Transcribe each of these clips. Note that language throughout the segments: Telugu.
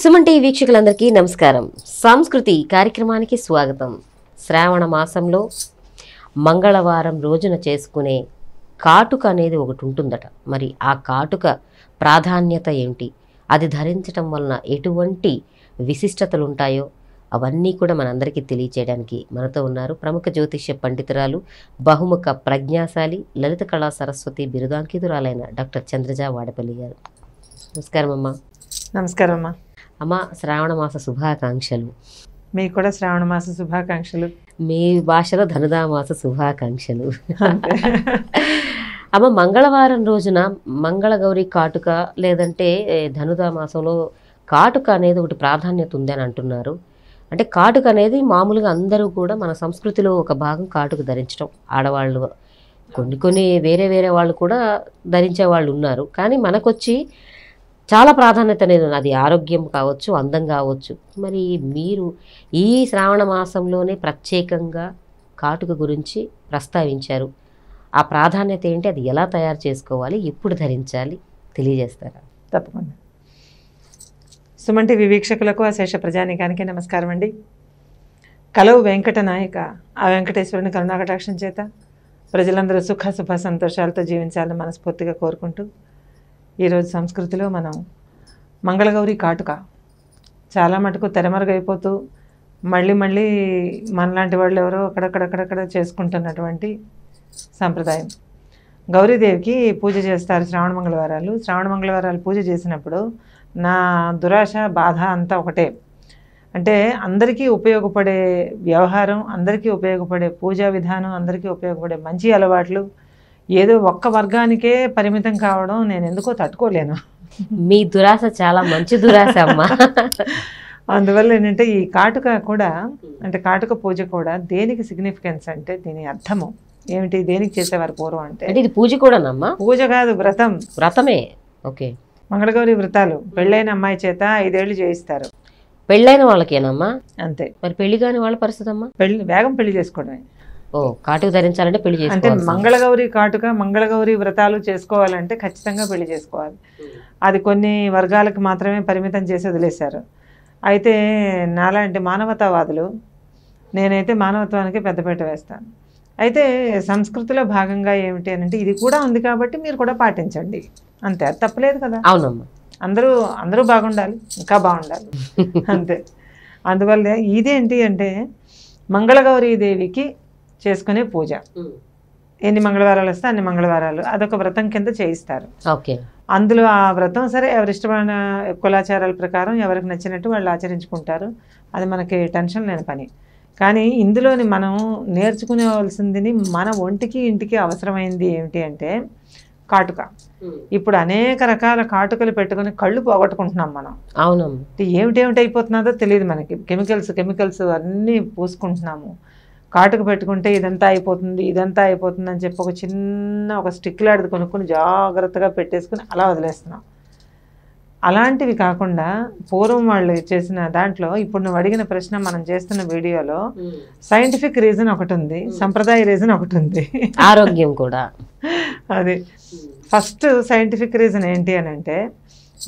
సుమన్ టీవీ వీక్షకులందరికీ నమస్కారం సంస్కృతి కార్యక్రమానికి స్వాగతం శ్రావణ మాసంలో మంగళవారం రోజున చేసుకునే కాటుక అనేది ఒకటి ఉంటుందట మరి ఆ కాటుక ప్రాధాన్యత ఏంటి అది ధరించటం వలన ఎటువంటి విశిష్టతలు ఉంటాయో అవన్నీ కూడా మనందరికీ తెలియచేయడానికి మనతో ఉన్నారు ప్రముఖ జ్యోతిష్య పండితురాలు బహుముఖ ప్రజ్ఞాశాలి లలిత కళా సరస్వతి బిరుదాంకితురాలైన డాక్టర్ చంద్రజా వాడపల్లి గారు నమస్కారం అమ్మా నమస్కారం అమ్మా అమ్మ శ్రావణ మాస శుభాకాంక్షలు మీకు కూడా శ్రావణ మాస శుభాకాంక్షలు మీ భాషలో ధనుదా మాస శుభాకాంక్షలు అమ్మ మంగళవారం రోజున మంగళగౌరి కాటుక లేదంటే ధనుదా మాసంలో కాటుక అనేది ఒకటి ప్రాధాన్యత ఉందని అంటున్నారు అంటే కాటుక అనేది మామూలుగా అందరూ కూడా మన సంస్కృతిలో ఒక భాగం కాటుక ధరించడం ఆడవాళ్ళు కొన్ని కొన్ని వేరే వేరే వాళ్ళు కూడా ధరించే వాళ్ళు ఉన్నారు కానీ మనకొచ్చి చాలా ప్రాధాన్యత నేను అది ఆరోగ్యం కావచ్చు అందం కావచ్చు మరి మీరు ఈ శ్రావణ మాసంలోనే ప్రత్యేకంగా కాటుక గురించి ప్రస్తావించారు ఆ ప్రాధాన్యత ఏంటి అది ఎలా తయారు చేసుకోవాలి ఎప్పుడు ధరించాలి తెలియజేస్తారా తప్పకుండా సుమంటి వివీక్షకులకు ఆ శేష ప్రజానికానికి నమస్కారం అండి కలవు వెంకట నాయక ఆ వెంకటేశ్వరుని కరుణాకటాక్షం చేత ప్రజలందరూ సుఖ శుభ సంతోషాలతో జీవించాలని మనస్ఫూర్తిగా కోరుకుంటూ ఈరోజు సంస్కృతిలో మనం మంగళగౌరి కాటుక చాలా మటుకు తెరమరుగైపోతూ మళ్ళీ మళ్ళీ మనలాంటి వాళ్ళు ఎవరో అక్కడక్కడక్కడక్కడ చేసుకుంటున్నటువంటి సంప్రదాయం గౌరీదేవికి పూజ చేస్తారు శ్రావణ మంగళవారాలు శ్రావణ మంగళవారాలు పూజ చేసినప్పుడు నా దురాశ బాధ అంతా ఒకటే అంటే అందరికీ ఉపయోగపడే వ్యవహారం అందరికీ ఉపయోగపడే పూజా విధానం అందరికీ ఉపయోగపడే మంచి అలవాట్లు ఏదో ఒక్క వర్గానికే పరిమితం కావడం నేను ఎందుకో తట్టుకోలేను మీ దురాశ చాలా మంచి దురాశ అమ్మా అందువల్ల ఏంటంటే ఈ కాటుక కూడా అంటే కాటుక పూజ కూడా దేనికి సిగ్నిఫికెన్స్ అంటే దీని అర్థము ఏమిటి దేనికి చేసేవారు పూర్వం అంటే అంటే ఇది పూజ కూడానమ్మా పూజ కాదు వ్రతం వ్రతమే ఓకే మంగళగౌరి వ్రతాలు పెళ్ళైన అమ్మాయి చేత ఐదేళ్లు చేయిస్తారు పెళ్ళైన వాళ్ళకేనమ్మా అంతే మరి పెళ్లి కాని వాళ్ళ పరిస్థితి అమ్మా పెళ్లి వేగం పెళ్లి చేసుకోవడమే ఓ కాటుక ధరించాలంటే పెళ్లి అంటే మంగళగౌరి కాటుక మంగళగౌరి వ్రతాలు చేసుకోవాలంటే ఖచ్చితంగా పెళ్లి చేసుకోవాలి అది కొన్ని వర్గాలకు మాత్రమే పరిమితం చేసి వదిలేశారు అయితే నాలాంటి మానవతావాదులు నేనైతే మానవత్వానికి పెద్దపీట వేస్తాను అయితే సంస్కృతిలో భాగంగా ఏమిటి అని అంటే ఇది కూడా ఉంది కాబట్టి మీరు కూడా పాటించండి అంతే తప్పలేదు కదా అవునమ్మా అందరూ అందరూ బాగుండాలి ఇంకా బాగుండాలి అంతే అందువల్ల ఇదేంటి అంటే మంగళగౌరీ దేవికి చేసుకునే పూజ ఎన్ని మంగళవారాలు వస్తే అన్ని మంగళవారాలు అదొక వ్రతం కింద చేయిస్తారు అందులో ఆ వ్రతం సరే ఎవరిష్టమైన కులాచారాల ప్రకారం ఎవరికి నచ్చినట్టు వాళ్ళు ఆచరించుకుంటారు అది మనకి టెన్షన్ లేని పని కానీ ఇందులోని మనం నేర్చుకునేవలసింది మన ఒంటికి ఇంటికి అవసరమైంది ఏమిటి అంటే కాటుక ఇప్పుడు అనేక రకాల కాటుకలు పెట్టుకుని కళ్ళు పోగొట్టుకుంటున్నాం మనం అవును ఏమిటేమిటి అయిపోతున్నదో తెలియదు మనకి కెమికల్స్ కెమికల్స్ అన్నీ పూసుకుంటున్నాము కాటుకు పెట్టుకుంటే ఇదంతా అయిపోతుంది ఇదంతా అయిపోతుంది అని చెప్పి ఒక చిన్న ఒక స్టిక్ లాంటిది కొనుక్కొని జాగ్రత్తగా పెట్టేసుకుని అలా వదిలేస్తున్నాం అలాంటివి కాకుండా పూర్వం వాళ్ళు చేసిన దాంట్లో ఇప్పుడు నువ్వు అడిగిన ప్రశ్న మనం చేస్తున్న వీడియోలో సైంటిఫిక్ రీజన్ ఒకటి ఉంది సంప్రదాయ రీజన్ ఒకటి ఉంది ఆరోగ్యం కూడా అది ఫస్ట్ సైంటిఫిక్ రీజన్ ఏంటి అని అంటే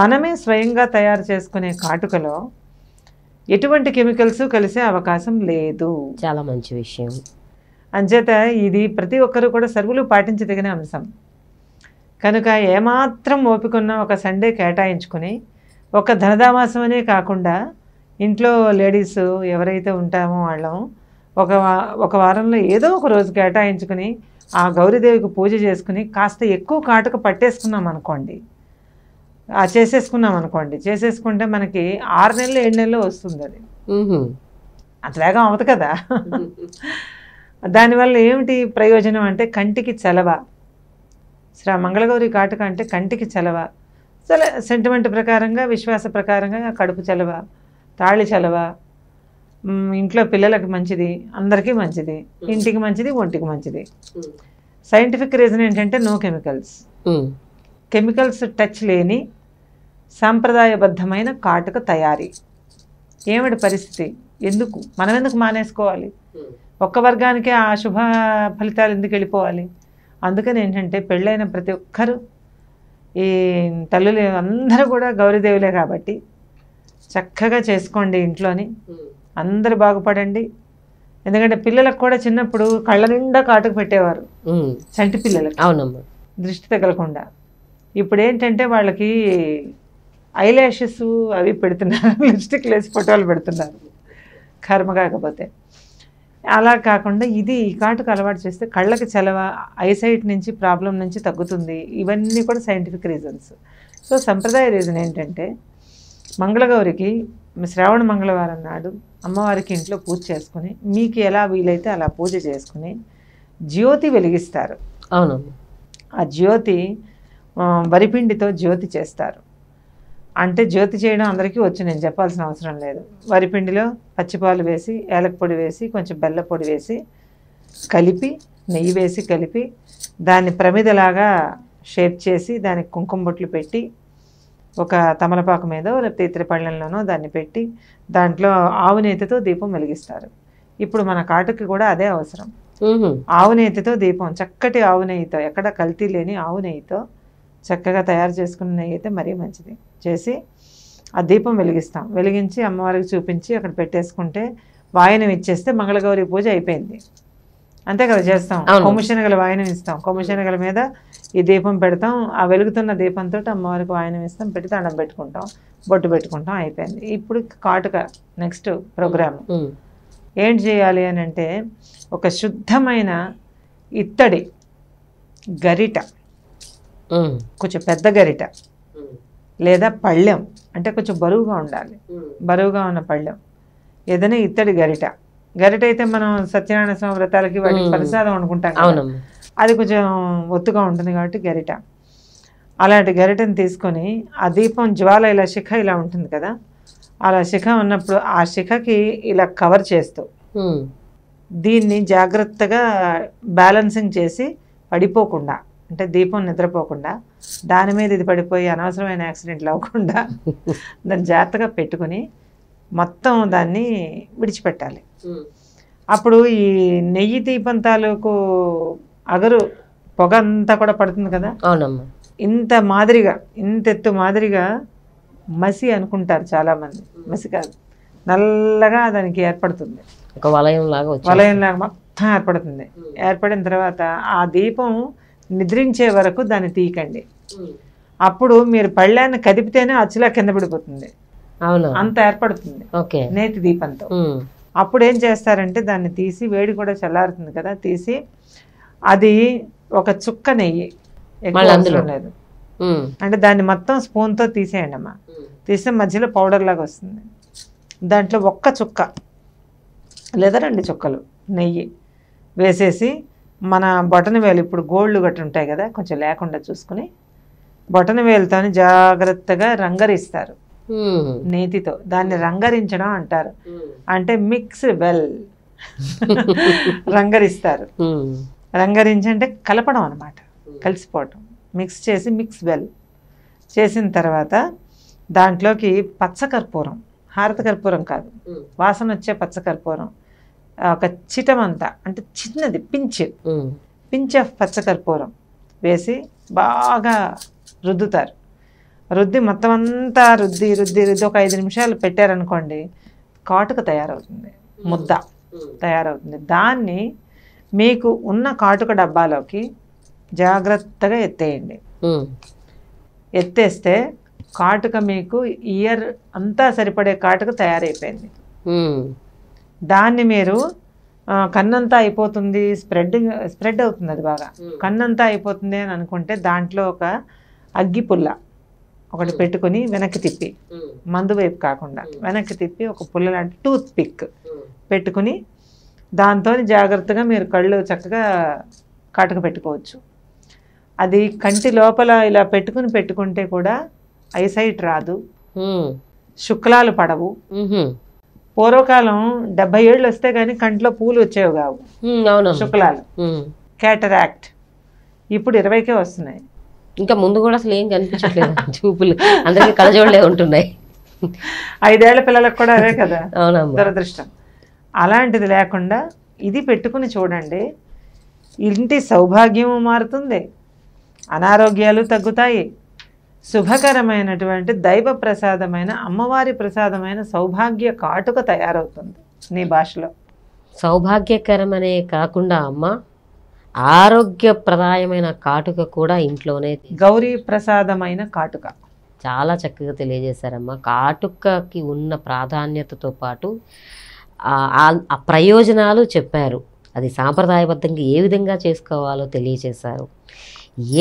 మనమే స్వయంగా తయారు చేసుకునే కాటుకలో ఎటువంటి కెమికల్స్ కలిసే అవకాశం లేదు చాలా మంచి విషయం అంచేత ఇది ప్రతి ఒక్కరూ కూడా సర్వులు పాటించదగిన అంశం కనుక ఏమాత్రం ఓపికన్న ఒక సండే కేటాయించుకుని ఒక ధనదామాసం అనే కాకుండా ఇంట్లో లేడీస్ ఎవరైతే ఉంటామో వాళ్ళం ఒక ఒక వారంలో ఏదో ఒక రోజు కేటాయించుకుని ఆ గౌరీదేవికి పూజ చేసుకుని కాస్త ఎక్కువ కాటుకు పట్టేసుకున్నాం అనుకోండి చేసేసుకున్నాం అనుకోండి చేసేసుకుంటే మనకి ఆరు నెలలు ఏడు నెలలు వస్తుంది అది అంత వేగం అవ్వదు కదా దానివల్ల ఏమిటి ప్రయోజనం అంటే కంటికి చలవ శ్రీ మంగళగౌరి కాటుక అంటే కంటికి చలవ చల సెంటిమెంట్ ప్రకారంగా విశ్వాస ప్రకారంగా కడుపు చలవ తాళి చలవ ఇంట్లో పిల్లలకు మంచిది అందరికీ మంచిది ఇంటికి మంచిది ఒంటికి మంచిది సైంటిఫిక్ రీజన్ ఏంటంటే నో కెమికల్స్ కెమికల్స్ టచ్ లేని సాంప్రదాయబద్ధమైన కాటుక తయారీ ఏమిటి పరిస్థితి ఎందుకు మనం ఎందుకు మానేసుకోవాలి hmm. ఒక్క వర్గానికే ఆ శుభ ఫలితాలు ఎందుకు వెళ్ళిపోవాలి అందుకని ఏంటంటే పెళ్ళైన ప్రతి ఒక్కరు ఈ తల్లులు అందరూ కూడా గౌరీదేవులే కాబట్టి చక్కగా చేసుకోండి ఇంట్లోని hmm. అందరు బాగుపడండి ఎందుకంటే పిల్లలకు కూడా చిన్నప్పుడు కళ్ళ నిండా కాటుకు పెట్టేవారు hmm. చంటి పిల్లలకు అవునమ్మా దృష్టి తగలకుండా ఇప్పుడు ఏంటంటే వాళ్ళకి ఐలాషెస్ అవి పెడుతున్నారు లిప్స్టిక్ లేసి ఫోటోలు పెడుతున్నారు కర్మ కాకపోతే అలా కాకుండా ఇది ఈ కాటుకు అలవాటు చేస్తే కళ్ళకి చలవ ఐసైట్ నుంచి ప్రాబ్లం నుంచి తగ్గుతుంది ఇవన్నీ కూడా సైంటిఫిక్ రీజన్స్ సో సంప్రదాయ రీజన్ ఏంటంటే మంగళగౌరికి శ్రావణ మంగళవారం నాడు అమ్మవారికి ఇంట్లో పూజ చేసుకుని మీకు ఎలా వీలైతే అలా పూజ చేసుకుని జ్యోతి వెలిగిస్తారు అవును ఆ జ్యోతి వరిపిండితో జ్యోతి చేస్తారు అంటే జ్యోతి చేయడం అందరికీ వచ్చి నేను చెప్పాల్సిన అవసరం లేదు వరిపిండిలో పచ్చిపాలు వేసి పొడి వేసి కొంచెం బెల్ల పొడి వేసి కలిపి నెయ్యి వేసి కలిపి దాన్ని ప్రమిదలాగా షేప్ చేసి దానికి కుంకుమ బొట్లు పెట్టి ఒక తమలపాకు మీద లేకపోతే ఇతర పళ్ళల్లోనో దాన్ని పెట్టి దాంట్లో ఆవు నేతతో దీపం వెలిగిస్తారు ఇప్పుడు మన కాటుకి కూడా అదే అవసరం ఆవు నేతితో దీపం చక్కటి ఆవు నెయ్యితో ఎక్కడ కల్తీ లేని ఆవు నెయ్యితో చక్కగా తయారు చేసుకున్న నెయ్యి అయితే మరీ మంచిది చేసి ఆ దీపం వెలిగిస్తాం వెలిగించి అమ్మవారికి చూపించి అక్కడ పెట్టేసుకుంటే వాయనం ఇచ్చేస్తే మంగళగౌరి పూజ అయిపోయింది అంతే కదా చేస్తాం కొమ్మశనగల వాయనం ఇస్తాం కొమ్మశనగల మీద ఈ దీపం పెడతాం ఆ వెలుగుతున్న దీపంతో అమ్మవారికి వాయనం ఇస్తాం పెట్టి దండం పెట్టుకుంటాం బొట్టు పెట్టుకుంటాం అయిపోయింది ఇప్పుడు కాటుక నెక్స్ట్ ప్రోగ్రామ్ ఏం చేయాలి అని అంటే ఒక శుద్ధమైన ఇత్తడి గరిట కొంచెం పెద్ద గరిట లేదా పళ్ళెం అంటే కొంచెం బరువుగా ఉండాలి బరువుగా ఉన్న పళ్ళెం ఏదైనా ఇత్తడి గరిట గరిట అయితే మనం సత్యనారాయణ స్వామి వ్రతాలకి వాటికి ప్రసాదం అనుకుంటాం అది కొంచెం ఒత్తుగా ఉంటుంది కాబట్టి గరిట అలాంటి గరిటను తీసుకొని ఆ దీపం జ్వాల ఇలా శిఖ ఇలా ఉంటుంది కదా అలా శిఖ ఉన్నప్పుడు ఆ శిఖకి ఇలా కవర్ చేస్తూ దీన్ని జాగ్రత్తగా బ్యాలెన్సింగ్ చేసి పడిపోకుండా అంటే దీపం నిద్రపోకుండా దాని మీద ఇది పడిపోయి అనవసరమైన యాక్సిడెంట్లు అవ్వకుండా దాన్ని జాగ్రత్తగా పెట్టుకుని మొత్తం దాన్ని విడిచిపెట్టాలి అప్పుడు ఈ నెయ్యి దీపం తాలూకు అగరు పొగ అంతా కూడా పడుతుంది కదా అవునమ్మా ఇంత మాదిరిగా ఇంత ఎత్తు మాదిరిగా మసి అనుకుంటారు చాలామంది మసి కాదు నల్లగా దానికి ఏర్పడుతుంది ఒక వలయం లాగా వలయం లాగా మొత్తం ఏర్పడుతుంది ఏర్పడిన తర్వాత ఆ దీపం నిద్రించే వరకు దాన్ని తీయకండి అప్పుడు మీరు పళ్ళాన్ని కదిపితేనే అచ్చులా కింద పడిపోతుంది అంత ఏర్పడుతుంది నేతి దీపంతో అప్పుడు ఏం చేస్తారంటే దాన్ని తీసి వేడి కూడా చల్లారుతుంది కదా తీసి అది ఒక చుక్క నెయ్యి లేదు అంటే దాన్ని మొత్తం స్పూన్తో తీసేయండి అమ్మా తీస్తే మధ్యలో పౌడర్ లాగా వస్తుంది దాంట్లో ఒక్క చుక్క లేదా రెండు చుక్కలు నెయ్యి వేసేసి మన బొటన వేలు ఇప్పుడు గోల్డ్ గట్టి ఉంటాయి కదా కొంచెం లేకుండా చూసుకుని బొటన వేలుతో జాగ్రత్తగా రంగరిస్తారు నేతితో దాన్ని రంగరించడం అంటారు అంటే మిక్స్ వెల్ రంగరిస్తారు రంగరించి అంటే కలపడం అనమాట కలిసిపోవటం మిక్స్ చేసి మిక్స్ వెల్ చేసిన తర్వాత దాంట్లోకి పచ్చకర్పూరం హారత కర్పూరం కాదు వాసన వచ్చే పచ్చకర్పూరం ఒక చిటమంతా అంటే చిన్నది పించ్ పించ్ ఆఫ్ పచ్చకర్పూరం వేసి బాగా రుద్దుతారు రుద్ది మొత్తం అంతా రుద్ది రుద్ది రుద్ది ఒక ఐదు నిమిషాలు పెట్టారనుకోండి కాటుక తయారవుతుంది ముద్ద తయారవుతుంది దాన్ని మీకు ఉన్న కాటుక డబ్బాలోకి జాగ్రత్తగా ఎత్తేయండి ఎత్తేస్తే కాటుక మీకు ఇయర్ అంతా సరిపడే కాటుక తయారైపోయింది దాన్ని మీరు కన్నంతా అయిపోతుంది స్ప్రెడ్ స్ప్రెడ్ అవుతుంది అది బాగా కన్నంతా అయిపోతుంది అని అనుకుంటే దాంట్లో ఒక అగ్గి పుల్ల ఒకటి పెట్టుకుని వెనక్కి తిప్పి మందు వైపు కాకుండా వెనక్కి తిప్పి ఒక పుల్ల లాంటి టూత్ పిక్ పెట్టుకుని దాంతో జాగ్రత్తగా మీరు కళ్ళు చక్కగా కాటుక పెట్టుకోవచ్చు అది కంటి లోపల ఇలా పెట్టుకుని పెట్టుకుంటే కూడా ఐసైట్ రాదు శుక్లాలు పడవు పూర్వకాలం డెబ్బై ఏళ్ళు వస్తే కానీ కంట్లో పూలు వచ్చేవి కావు అవును శుక్లాలు క్యాటరాక్ట్ ఇప్పుడు ఇరవైకే వస్తున్నాయి ఇంకా ముందు కూడా అసలు ఏం కనిపించట్లేదు చూపులు అందరికీ కలజోళ్ళే ఉంటున్నాయి ఐదేళ్ల పిల్లలకు కూడా అదే కదా దురదృష్టం అలాంటిది లేకుండా ఇది పెట్టుకుని చూడండి ఇంటి సౌభాగ్యము మారుతుంది అనారోగ్యాలు తగ్గుతాయి శుభకరమైనటువంటి దైవ ప్రసాదమైన అమ్మవారి ప్రసాదమైన సౌభాగ్య కాటుక తయారవుతుంది నీ భాషలో సౌభాగ్యకరమనే కాకుండా అమ్మ ఆరోగ్యప్రదాయమైన కాటుక కూడా ఇంట్లోనే గౌరీ ప్రసాదమైన కాటుక చాలా చక్కగా తెలియజేశారమ్మ కాటుకకి ఉన్న ప్రాధాన్యతతో పాటు ఆ ప్రయోజనాలు చెప్పారు అది సాంప్రదాయబద్ధంగా ఏ విధంగా చేసుకోవాలో తెలియజేశారు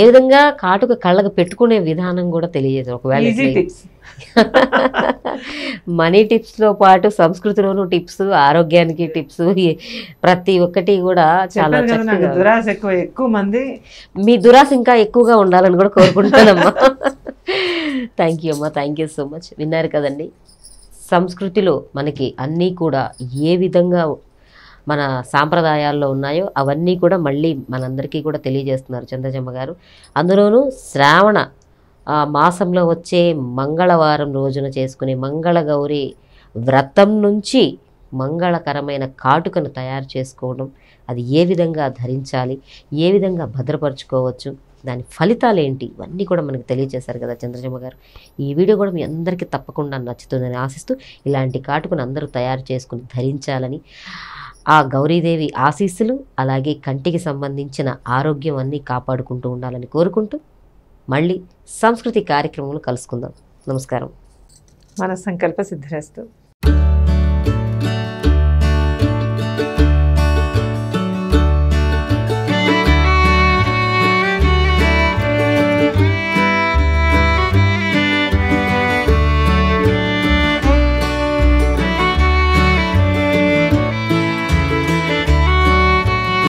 ఏ విధంగా కాటుక కళ్ళకు పెట్టుకునే విధానం కూడా తెలియదు ఒకవేళ మనీ టిప్స్లో పాటు సంస్కృతిలోను టిప్స్ ఆరోగ్యానికి టిప్స్ ప్రతి ఒక్కటి కూడా చాలా దురాస ఎక్కువ ఎక్కువ మంది మీ దురాస ఇంకా ఎక్కువగా ఉండాలని కూడా కోరుకుంటానమ్మా థ్యాంక్ యూ అమ్మా థ్యాంక్ యూ సో మచ్ విన్నారు కదండి సంస్కృతిలో మనకి అన్నీ కూడా ఏ విధంగా మన సాంప్రదాయాల్లో ఉన్నాయో అవన్నీ కూడా మళ్ళీ మనందరికీ కూడా తెలియజేస్తున్నారు చంద్రజమ్మ గారు అందులోనూ శ్రావణ మాసంలో వచ్చే మంగళవారం రోజున చేసుకునే మంగళగౌరి వ్రతం నుంచి మంగళకరమైన కాటుకను తయారు చేసుకోవడం అది ఏ విధంగా ధరించాలి ఏ విధంగా భద్రపరచుకోవచ్చు దాని ఫలితాలు ఏంటి ఇవన్నీ కూడా మనకు తెలియజేశారు కదా చంద్రజమ్మ గారు ఈ వీడియో కూడా మీ అందరికీ తప్పకుండా నచ్చుతుందని ఆశిస్తూ ఇలాంటి కాటుకను అందరూ తయారు చేసుకుని ధరించాలని ఆ గౌరీదేవి ఆశీస్సులు అలాగే కంటికి సంబంధించిన ఆరోగ్యం అన్నీ కాపాడుకుంటూ ఉండాలని కోరుకుంటూ మళ్ళీ సంస్కృతి కార్యక్రమంలో కలుసుకుందాం నమస్కారం మన సంకల్ప సిద్ధరేస్తూ